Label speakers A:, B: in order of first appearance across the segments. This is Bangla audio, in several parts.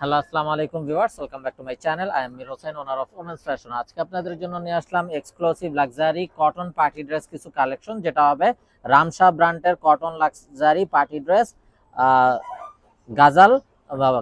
A: হ্যালো আসসালামু আলাইকুম viewers welcome back to my channel I am Mir Hossain owner of women's fashion আজকে আপনাদের জন্য নিয়ে আসলাম exclusive luxury cotton party dress কিছু কালেকশন যেটা হবে রামশাহ ব্র্যান্ডের cotton luxury party dress Ghazal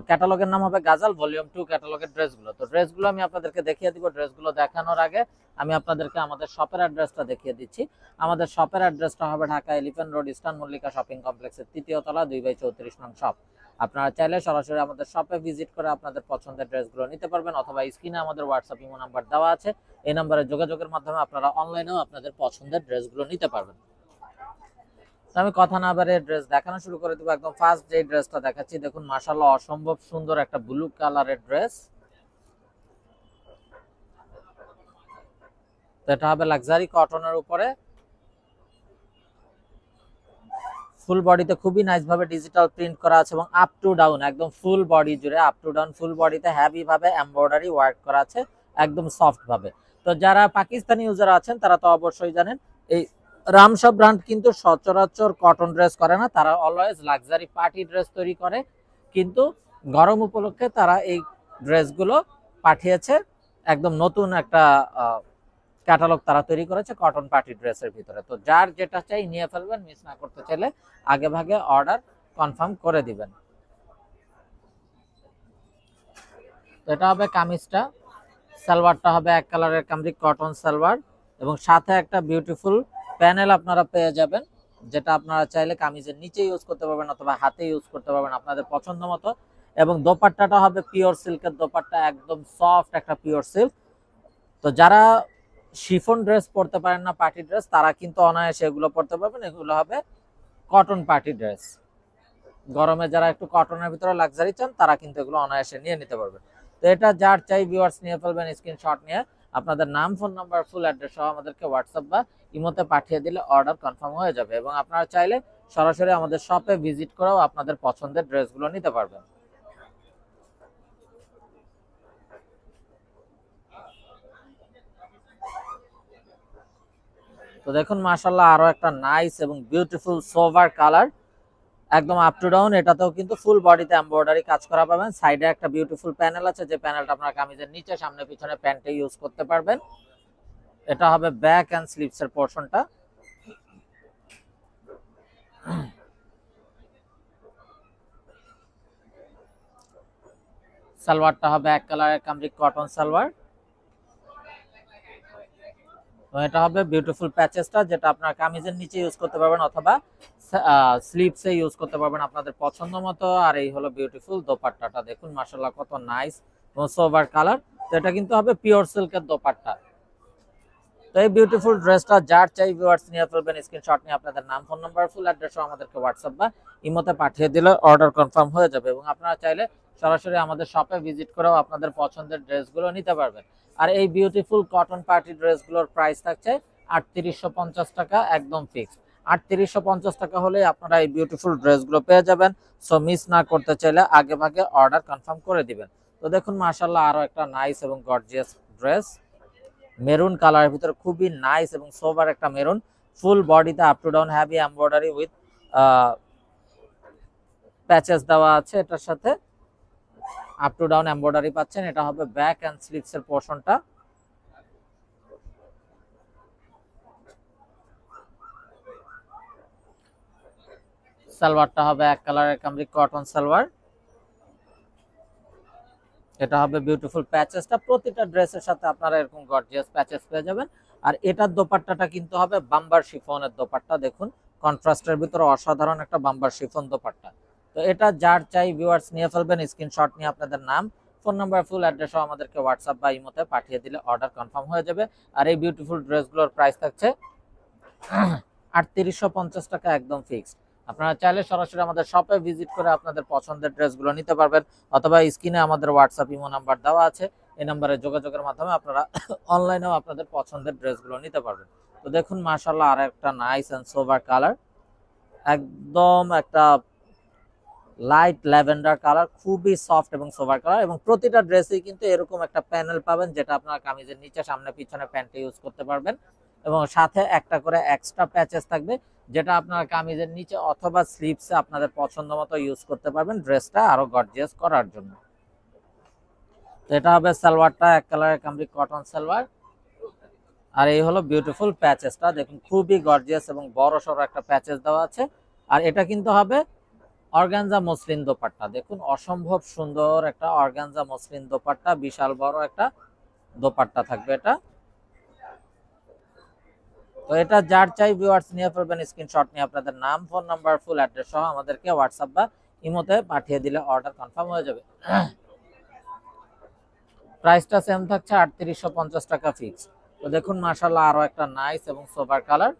A: ক্যাটালগের নাম হবে গাজাল ভলিউম টু ক্যাটালগের ড্রেসগুলো তো ড্রেসগুলো আমি আপনাদেরকে দেখিয়ে দিব ড্রেসগুলো দেখানোর আগে আমি আপনাদেরকে আমাদের শপের অ্যাড্রেসটা দেখিয়ে দিচ্ছি আমাদের শপের অ্যাড্রেসটা হবে Dhaka elephant road eastern Mallika shopping কমপ্লেক্সের তৃতীয় তলা দুই বাই চৌত্রিশ নং শপ আপনারা চাইলে সরাসরি আমাদের শপে ভিজিট করে আপনাদের পছন্দের ড্রেসগুলো নিতে পারবেন অথবা স্ক্রিনে আমাদের হোয়াটসঅ্যাপ ইমো নাম্বার দেওয়া আছে এই নাম্বারে যোগাযোগের মাধ্যমে আপনারা অনলাইনেও আপনাদের পছন্দের ড্রেসগুলো নিতে পারবেন আমি কথা না বারে ড্রেস দেখানো শুরু করে দেবো একদম ফার্স্ট যে ড্রেসটা দেখাচ্ছি দেখুন মাসাল্লাহ অসম্ভব সুন্দর একটা ব্লু কালারের ড্রেস এটা হবে লাক্সারি কটনের উপরে ফুল বডিতে খুবই নাইসভাবে ডিজিটাল প্রিন্ট করা আছে এবং আপ টু ডাউন একদম ফুল বডি জুড়ে আপ টু ডাউন ফুল বডিতে হ্যাভিভাবে এমব্রয়ডারি ওয়ার্ক করা আছে একদম সফটভাবে তো যারা পাকিস্তানি ইউজার আছেন তারা তো অবশ্যই জানেন এই রামসব ব্র্যান্ড কিন্তু সচরাচর কটন ড্রেস করে না তারা অলওয়েজ লাক্সারি পার্টি ড্রেস তৈরি করে কিন্তু গরম উপলক্ষে তারা এই ড্রেসগুলো পাঠিয়েছে একদম নতুন একটা ক্যাটালগ তারা তৈরি করেছে কটন পার্টি ড্রেসের ভিতরে তো যার যেটা চাই নিয়ে ফেলবেন মিস না করতে চাইলে আগে ভাগে অর্ডার কনফার্ম করে দিবেন তো এটা হবে কামিজটা সালোয়ারটা হবে এক কালারের কামরিক কটন সালোয়ার এবং সাথে একটা বিউটিফুল প্যানেল আপনারা পেয়ে যাবেন যেটা আপনারা চাইলে কামিজের নিচে ইউজ করতে পারবেন অথবা হাতে ইউজ করতে পারবেন আপনাদের পছন্দ মতো এবং দোপাট্টাটা হবে পিওর সিল্কের দোপাট্টা একদম সফট একটা পিওর সিল্ক তো যারা শিফন ড্রেস পরতে পারেন না পার্টি ড্রেস তারা কিন্তু অনায়াসে এগুলো পরতে পারবেন এগুলো হবে কটন পার্টি ড্রেস গরমে যারা একটু কটনের ভিতরে লাক্সারি চান তারা কিন্তু এগুলো অনায়াসে নিয়ে নিতে পারবেন তো এটা যার চাই ভিউয়ার্স নিয়ে ফেলবেন স্ক্রিনশট নিয়ে আপনাদের নাম ফোন নাম্বার ফুল অ্যাড্রেস সহ আমাদেরকে হোয়াটসঅ্যাপ বা ইমোতে পাঠিয়ে দিলে অর্ডার কনফার্ম হয়ে যাবে এবং আপনারা চাইলে সরাসরি আমাদের শপে ভিজিট করেও আপনাদের পছন্দের ড্রেসগুলো নিতে পারবেন তো দেখুন মাসাল্লাহ আরো একটা নাইস এবং বিউটিফুল সোভার কালার একদম আপ টু ডাউন এটাতেও কিন্তু ফুল বডিতে এম্ব্রয়ডারি কাজ করা পাবেন সাইডে একটা বিউটিফুল প্যানেল আছে যে প্যানেলটা আপনার কামিজের নিচে সামনে পিছনে প্যান্টে ইউজ করতে পারবেন এটা হবে ব্যাক অ্যান্ড স্লিপসের পোর্শনটা সালোয়ারটা হবে এক কালারের কামরিক কটন সালোয়ার এটা হবে বিউটিফুল প্যাচেসটা যেটা আপনার কামিজের নিচে ইউজ করতে পারবেন অথবা স্লিপসে ইউজ করতে পারবেন আপনাদের পছন্দ মতো আর এই হলো বিউটিফুল দোপাট্টাটা দেখুন মার্শাল্লাহ কত নাইস এবং সোভার কালার তো এটা কিন্তু হবে পিওর সিল্কের দোপাট্টা তো এই বিউটিফুল ড্রেসটা যার চাই ভিউয়ার্স নিয়ে ফেলবেন স্ক্রিনশট নিয়ে আপনাদের নাম ফোন নাম্বার ফুল অ্যাড্রেসও আমাদেরকে হোয়াটসঅ্যাপ বা ইমোতে পাঠিয়ে দিলে অর্ডার কনফার্ম হয়ে যাবে এবং আপনারা চাইলে সরাসরি আমাদের শপে ভিজিট করেও আপনাদের পছন্দের ড্রেসগুলো নিতে পারবেন আর এই বিউটিফুল কটন পার্টি ড্রেসগুলোর প্রাইস থাকছে আটত্রিশশো টাকা একদম ফিক্সড আটত্রিশশো পঞ্চাশ টাকা হলে আপনারা এই বিউটিফুল ড্রেসগুলো পেয়ে যাবেন সো মিস না করতে চাইলে আগে ভাগে অর্ডার কনফার্ম করে দিবেন তো দেখুন মার্শাল্লাহ আরও একটা নাইস এবং গর্জিয়াস ড্রেস মেরুন কালারের ভিতরে খুবই নাইস এবং সোবার একটা মেরুন ফুল বডিতে up to down heavy embroidery with patches দেওয়া আছে এটার সাথে আপ টু ডাউন এম্ব্রয়ডারি পাচ্ছেন এটা হবে ব্যাক অ্যান্ড এর পোর্শনটা সালোয়ারটা হবে এক কালারের কামরিক কটন সালোয়ার এটা হবে বিউটিফুল প্যাচেসটা প্রতিটা ড্রেসের সাথে আপনারা এরকম গর্জিয়াস প্যাচেস পেয়ে যাবেন আর এটার দোপাট্টাটা কিন্তু হবে বাম্বার শিফনের দোপাট্টা দেখুন কন্ট্রাস্টের ভিতরে অসাধারণ একটা বাম্বার শিফন দোপাট্টা তো এটা যার চাই ভিউয়ার্স নিয়ে ফেলবেন স্ক্রিনশট নিয়ে আপনাদের নাম ফোন নাম্বার ফুল অ্যাড্রেসও আমাদেরকে হোয়াটসঅ্যাপ বা ইমোতে পাঠিয়ে দিলে অর্ডার কনফার্ম হয়ে যাবে আর এই বিউটিফুল ড্রেসগুলোর প্রাইস থাকছে আটত্রিশশো পঞ্চাশ টাকা একদম ফিক্সড আপনারা চাইলে সরাসরি আমাদের শপে ভিজিট করে আপনাদের পছন্দের ড্রেসগুলো নিতে পারবেন অথবা স্ক্রিনে আমাদের হোয়াটসঅ্যাপ ইমো নাম্বার দেওয়া আছে এই নাম্বারে যোগাযোগের মাধ্যমে আপনারা অনলাইনেও আপনাদের পছন্দের ড্রেসগুলো নিতে পারবেন তো দেখুন মার্শাল্লাহ আর একটা নাইস অ্যান্ড সোভার কালার একদম একটা লাইট ল্যাভেন্ডার কালার খুবই সফট এবং সোভার কালার এবং প্রতিটা ড্রেসে কিন্তু এরকম একটা প্যানেল পাবেন যেটা আপনার কামিজের নিচে সামনে পিছনে প্যান্টে ইউজ করতে পারবেন এবং সাথে একটা করে এক্সট্রা প্যাচেস থাকবে যেটা আপনার কামিজের নিচে অথবা স্লিপসে আপনাদের পছন্দ মতো ইউজ করতে পারবেন ড্রেসটা আরও গর্জিয়াস করার জন্য তো এটা হবে সালোয়ারটা এক কালারের কামরি কটন সালোয়ার আর এই হলো বিউটিফুল প্যাচেসটা দেখুন খুবই গর্জিয়াস এবং বড় সড়ো একটা প্যাচেস দেওয়া আছে আর এটা কিন্তু হবে অর্গানজা মসলিন দোপাট্টা দেখুন অসম্ভব সুন্দর একটা অর্গানজা মসলিন দোপাট্টা বিশাল বড় একটা দোপাট্টা থাকবে এটা তো এটা যার চাই ভিউয়ার্স নিয়ে ফেলবেন স্ক্রিনশট নিয়ে আপনাদের নাম ফোন নাম্বার ফুল অ্যাড্রেস সহ আমাদেরকে হোয়াটসঅ্যাপ বা ইমোতে পাঠিয়ে দিলে অর্ডার কনফার্ম হয়ে যাবে প্রাইসটা সেম থাকছে আটত্রিশশো টাকা ফিক্স তো দেখুন মার্শাল্লাহ আরও একটা নাইস এবং সোভার কালার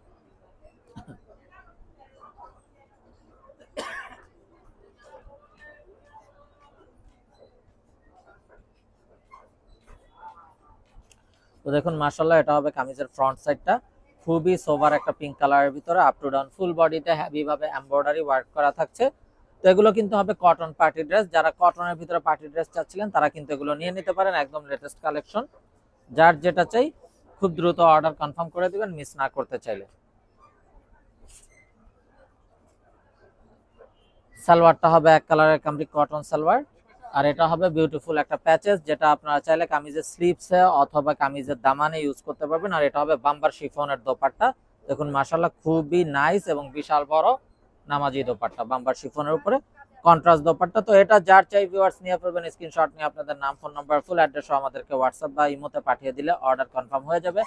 A: তো দেখুন মার্শাল্লাহ এটা হবে কামিজের ফ্রন্ট সাইডটা খুবই সোভার একটা পিঙ্ক কালারের ভিতরে আপ টু ডাউন ফুল বডিতে হ্যাভিভাবে এমব্রয়ডারি ওয়ার্ক করা থাকছে তো এগুলো কিন্তু হবে কটন পার্টি ড্রেস যারা কটনের ভিতরে পার্টি ড্রেস চাচ্ছিলেন তারা কিন্তু এগুলো নিয়ে নিতে পারেন একদম লেটেস্ট কালেকশন যার যেটা চাই খুব দ্রুত অর্ডার কনফার্ম করে দিবেন মিস না করতে চাইলে সালোয়ারটা হবে এক কালারের কামরি কটন সালোয়ার আর এটা হবে বিউটিফুল একটা প্যাচেস যেটা আপনারা চাইলে কামিজের স্লিপসে অথবা কামিজের দামানে ইউজ করতে পারবেন আর এটা হবে বাম্বার শিফনের দোপারটা দেখুন মাসাল্লাহ খুবই নাইস এবং বিশাল বড় নামাজি দোপারটা বাম্বার শিফনের উপরে কন্ট্রাস্ট দোপারটা তো এটা যার চাই ভিউয়ার্স নিয়ে ফেলবেন স্ক্রিনশট নিয়ে আপনাদের নাম ফোন নাম্বার ফুল অ্যাড্রেস আমাদেরকে হোয়াটসঅ্যাপ বা ইমোতে পাঠিয়ে দিলে অর্ডার কনফার্ম হয়ে যাবে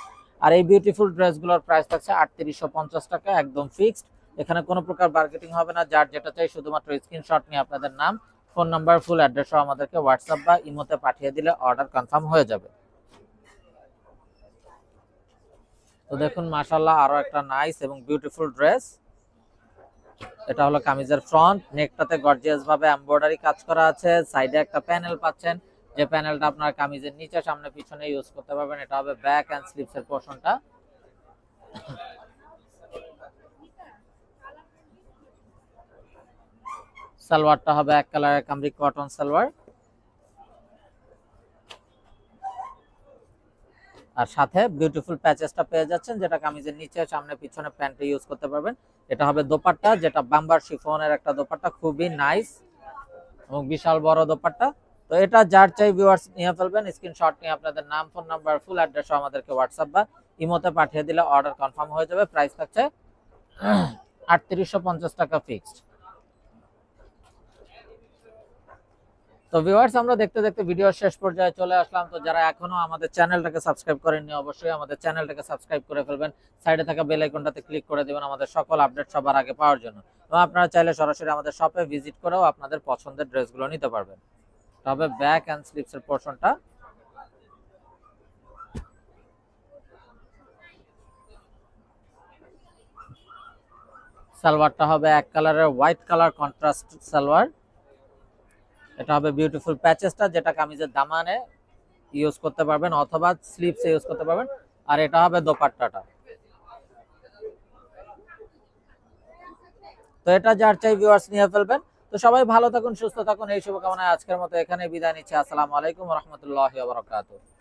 A: আর এই বিউটিফুল ড্রেসগুলোর প্রাইস থাকছে আটত্রিশশো টাকা একদম ফিক্সড এখানে কোনো প্রকার মার্কেটিং হবে না যার যেটা চাই শুধুমাত্র স্ক্রিনশট নিয়ে আপনাদের নাম ফোন নাম্বার ফুল অ্যাড্রেসও আমাদেরকে হোয়াটসঅ্যাপ বা ইমোতে পাঠিয়ে দিলে অর্ডার কনফার্ম হয়ে যাবে তো দেখুন মাশাল্লাহ আরো একটা নাইস এবং বিউটিফুল ড্রেস এটা হলো কামিজের ফ্রন্ট নেকটাতে গর্জিয়াস ভাবে এমব্রয়ডারি কাজ করা আছে সাইডে একটা প্যানেল পাচ্ছেন যে প্যানেলটা আপনার কামিজের নিচে সামনে পিছনে ইউজ করতে পারবেন এটা হবে ব্যাক অ্যান্ড স্লিপসের পোর্শনটা সালোয়ারটা হবে এক কালারের কামরি কটন সালোয়ার আর সাথে বিউটিফুল প্যাচেসটা পেয়ে যাচ্ছেন যেটা কামিজের নিচে সামনে পিছনে প্যান্টে ইউজ করতে পারবেন এটা হবে দোপাট্টা যেটা বাম্বার শিফনের একটা দোপাট্টা খুবই নাইস এবং বিশাল বড় দোপাট্টা তো এটা যার চাই ভিউয়ার্স নিয়ে ফেলবেন স্ক্রিনশট নিয়ে আপনাদের নাম ফোন নাম্বার ফুল অ্যাড্রেস আমাদেরকে হোয়াটসঅ্যাপ বা ইমোতে পাঠিয়ে দিলে অর্ডার কনফার্ম হয়ে যাবে প্রাইস থাকছে আটত্রিশশো টাকা ফিক্সড তো ভিউয়ার্স আমরা দেখতে দেখতে ভিডিওর শেষ পর্যায়ে চলে আসলাম তো যারা এখনো আমাদের চ্যানেলটাকে সাবস্ক্রাইব করেননি অবশ্যই আমাদের চ্যানেলটাকে সাবস্ক্রাইব করে ফেলবেন সাইডে থাকা বেল আইকনটাতে ক্লিক করে দেবেন আমাদের সকল আপডেট সবার আগে পাওয়ার জন্য এবং আপনারা চাইলে সরাসরি আমাদের শপে ভিজিট করেও আপনাদের পছন্দের ড্রেসগুলো নিতে পারবেন তবে ব্যাক অ্যান্ড স্লিপসের পোর্শনটা সালোয়ারটা হবে এক কালারের হোয়াইট কালার কন্ট্রাস্ট সালোয়ার এটা হবে বিউটিফুল প্যাচেসটা যেটা কামিজের দামানে ইউজ করতে পারবেন অথবা স্লিপসে ইউজ করতে পারবেন আর এটা হবে দোপাট্টাটা তো এটা যার চাই ভিউয়ার্স নিয়ে ফেলবেন তো সবাই ভালো থাকুন সুস্থ থাকুন এই শুভকামনায় আজকের মতো এখানে বিদায় নিচ্ছি আসসালামু আলাইকুম রহমতুল্লাহ বরকাত